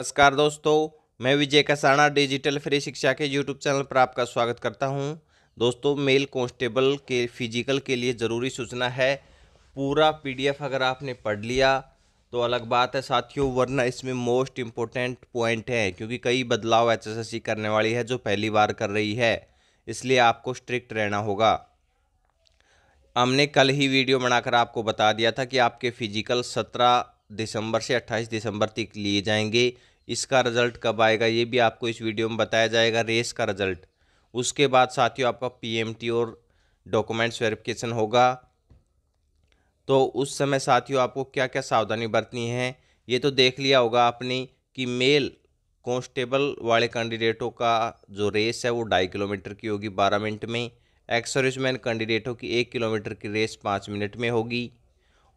नमस्कार दोस्तों मैं विजय कसाणा डिजिटल फ्री शिक्षा के यूट्यूब चैनल पर आपका स्वागत करता हूं दोस्तों मेल कांस्टेबल के फिजिकल के लिए ज़रूरी सूचना है पूरा पीडीएफ अगर आपने पढ़ लिया तो अलग बात है साथियों वरना इसमें मोस्ट इम्पोर्टेंट पॉइंट है क्योंकि कई बदलाव एचएसएससी करने वाली है जो पहली बार कर रही है इसलिए आपको स्ट्रिक्ट रहना होगा हमने कल ही वीडियो बनाकर आपको बता दिया था कि आपके फिजिकल सत्रह दिसंबर से 28 दिसंबर तक लिए जाएंगे इसका रिज़ल्ट कब आएगा ये भी आपको इस वीडियो में बताया जाएगा रेस का रिज़ल्ट उसके बाद साथियों आपका पीएमटी और डॉक्यूमेंट्स वेरिफिकेशन होगा तो उस समय साथियों आपको क्या क्या सावधानी बरतनी है ये तो देख लिया होगा आपने कि मेल कॉन्स्टेबल वाले कैंडिडेटों का जो रेस है वो ढाई किलोमीटर की होगी बारह मिनट में एक्स सर्विसमैन कैंडिडेटों की एक किलोमीटर की रेस पाँच मिनट में होगी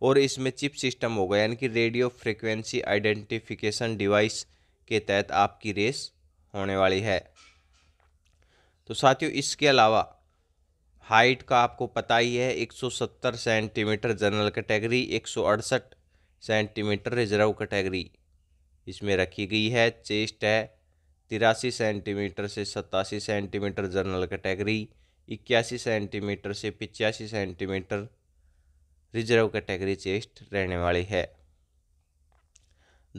और इसमें चिप सिस्टम होगा यानी कि रेडियो फ्रिक्वेंसी आइडेंटिफिकेशन डिवाइस के तहत आपकी रेस होने वाली है तो साथियों इसके अलावा हाइट का आपको पता ही है 170 सेंटीमीटर जनरल कैटेगरी एक सेंटीमीटर रिजर्व कैटेगरी इसमें रखी गई है चेस्ट है तिरासी सेंटीमीटर से सतासी सेंटीमीटर जनरल कैटेगरी इक्यासी सेंटीमीटर से पिचासी सेंटीमीटर रिजर्व कैटेगरी चेस्ट रहने वाली है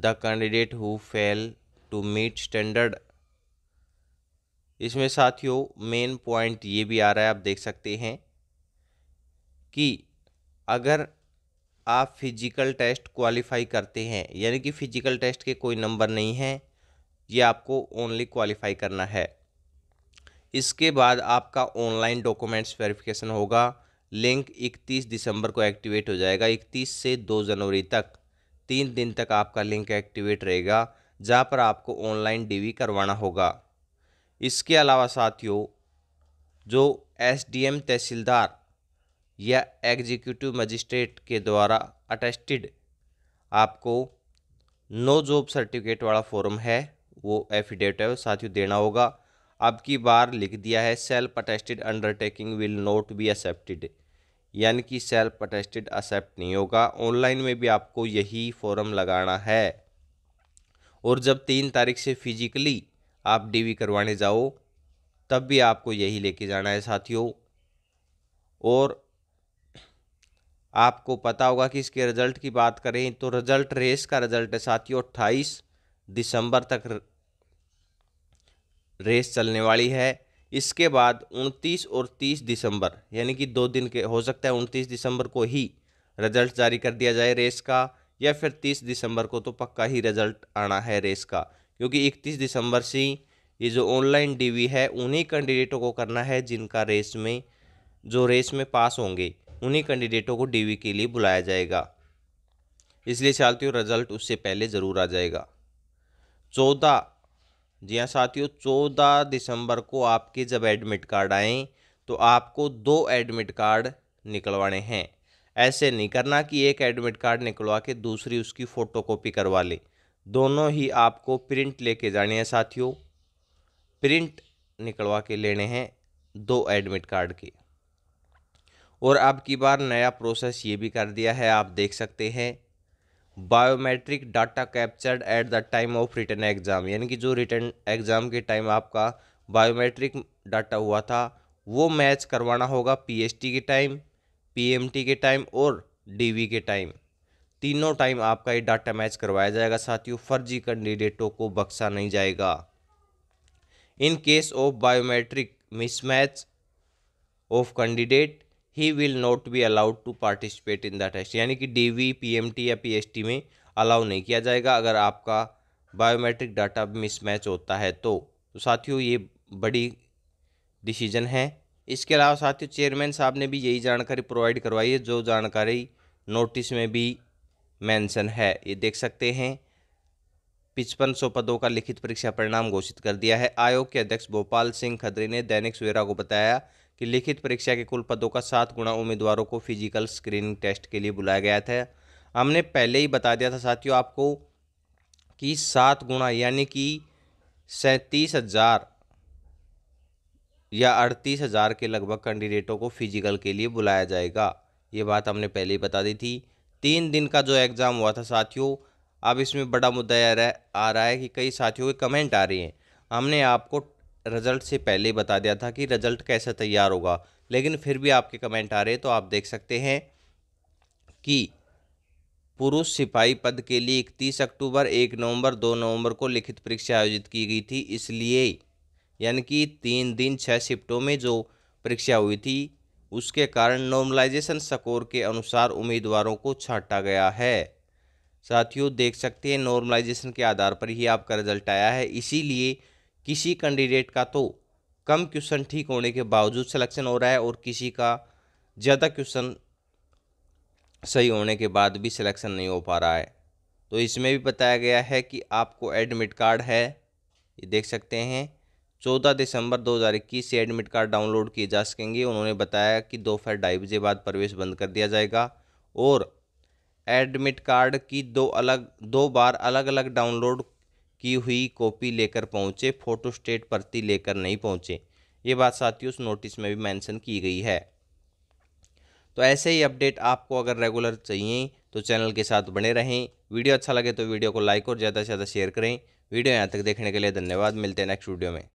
the candidate who fail to meet standard इसमें साथियों मेन पॉइंट ये भी आ रहा है आप देख सकते हैं कि अगर आप फिजिकल टेस्ट क्वालिफाई करते हैं यानी कि फिजिकल टेस्ट के कोई नंबर नहीं हैं ये आपको ओनली क्वालिफाई करना है इसके बाद आपका ऑनलाइन डॉक्यूमेंट्स वेरिफिकेशन होगा लिंक 31 दिसंबर को एक्टिवेट हो जाएगा 31 से 2 जनवरी तक तीन दिन तक आपका लिंक एक्टिवेट रहेगा जहाँ पर आपको ऑनलाइन डीवी करवाना होगा इसके अलावा साथियों जो एसडीएम तहसीलदार या एग्जीक्यूटिव मजिस्ट्रेट के द्वारा अटेस्टेड आपको नो जॉब सर्टिफिकेट वाला फॉर्म है वो एफिडेविट है साथियों देना होगा अब की बार लिख दिया है self attested undertaking will not be accepted यानी कि सेल्फ अटेस्टेड एक्सेप्ट नहीं होगा ऑनलाइन में भी आपको यही फॉर्म लगाना है और जब तीन तारीख से फिजिकली आप डीवी करवाने जाओ तब भी आपको यही लेके जाना है साथियों और आपको पता होगा कि इसके रिजल्ट की बात करें तो रिजल्ट रेस का रिजल्ट है साथियों अट्ठाईस दिसंबर तक रेस चलने वाली है इसके बाद 29 और 30 दिसंबर यानी कि दो दिन के हो सकता है 29 दिसंबर को ही रिजल्ट जारी कर दिया जाए रेस का या फिर 30 दिसंबर को तो पक्का ही रिजल्ट आना है रेस का क्योंकि 31 दिसंबर से ये जो ऑनलाइन डीवी है उन्हीं कैंडिडेटों को करना है जिनका रेस में जो रेस में पास होंगे उन्हीं कैंडिडेटों को डी के लिए बुलाया जाएगा इसलिए चाहती हूँ रिजल्ट उससे पहले ज़रूर आ जाएगा चौदह जी हाँ साथियों चौदह दिसंबर को आपके जब एडमिट कार्ड आए तो आपको दो एडमिट कार्ड निकलवाने हैं ऐसे नहीं करना कि एक एडमिट कार्ड निकलवा के दूसरी उसकी फ़ोटोकॉपी करवा ले दोनों ही आपको प्रिंट लेके जाने हैं साथियों प्रिंट निकलवा के लेने हैं दो एडमिट कार्ड के और अब की बार नया प्रोसेस ये भी कर दिया है आप देख सकते हैं biometric data captured at the time of return exam यानी कि जो रिटर्न एग्ज़ाम के टाइम आपका बायोमेट्रिक डाटा हुआ था वो मैच करवाना होगा पीएसटी के टाइम पीएमटी के टाइम और डीवी के टाइम तीनों टाइम आपका ये डाटा मैच करवाया जाएगा साथियों फर्जी कैंडिडेटों को बख्शा नहीं जाएगा in case of biometric mismatch of candidate he will not be allowed to participate in the test यानी कि D V P M T या पी टी में अलाउ नहीं किया जाएगा अगर आपका बायोमेट्रिक डाटा मिसमैच होता है तो, तो साथियों ये बड़ी डिसीजन है इसके अलावा साथियों चेयरमैन साहब ने भी यही जानकारी प्रोवाइड करवाई है जो जानकारी नोटिस में भी मेंशन है ये देख सकते हैं पिचपन सौ पदों का लिखित परीक्षा परिणाम घोषित कर दिया है आयोग के अध्यक्ष भोपाल सिंह खदरी ने दैनिक सवेरा को बताया कि लिखित परीक्षा के कुल पदों का सात गुणा उम्मीदवारों को फिजिकल स्क्रीनिंग टेस्ट के लिए बुलाया गया था हमने पहले ही बता दिया था साथियों आपको कि सात गुणा यानी कि सैंतीस हज़ार या अड़तीस हज़ार के लगभग कैंडिडेटों को फिजिकल के लिए बुलाया जाएगा ये बात हमने पहले ही बता दी थी तीन दिन का जो एग्ज़ाम हुआ था साथियों अब इसमें बड़ा मुद्दा आ रहा है आ रहा है कि कई साथियों के कमेंट आ रहे हैं हमने आपको रिज़ल्ट से पहले बता दिया था कि रिज़ल्ट कैसे तैयार होगा लेकिन फिर भी आपके कमेंट आ रहे तो आप देख सकते हैं कि पुरुष सिपाही पद के लिए इकतीस अक्टूबर एक नवंबर दो नवंबर को लिखित परीक्षा आयोजित की गई थी इसलिए यानी कि तीन दिन छः शिफ्टों में जो परीक्षा हुई थी उसके कारण नॉर्मलाइजेशन स्कोर के अनुसार उम्मीदवारों को छाटा गया है साथियों देख सकते हैं नॉर्मलाइजेशन के आधार पर ही आपका रिजल्ट आया है इसीलिए किसी कैंडिडेट का तो कम क्वेश्चन ठीक होने के बावजूद सिलेक्शन हो रहा है और किसी का ज़्यादा क्वेश्चन सही होने के बाद भी सिलेक्शन नहीं हो पा रहा है तो इसमें भी बताया गया है कि आपको एडमिट कार्ड है ये देख सकते हैं 14 दिसंबर 2021 से एडमिट कार्ड डाउनलोड किए जा सकेंगे उन्होंने बताया कि दोपहर ढाई बजे बाद प्रवेश बंद कर दिया जाएगा और एडमिट कार्ड की दो अलग दो बार अलग अलग डाउनलोड की हुई कॉपी लेकर पहुँचे स्टेट प्रति लेकर नहीं पहुँचे ये बात साथियों उस नोटिस में भी मेंशन की गई है तो ऐसे ही अपडेट आपको अगर रेगुलर चाहिए तो चैनल के साथ बने रहें वीडियो अच्छा लगे तो वीडियो को लाइक और ज़्यादा से ज़्यादा शेयर करें वीडियो यहाँ तक देखने के लिए धन्यवाद मिलते हैं नेक्स्ट वीडियो में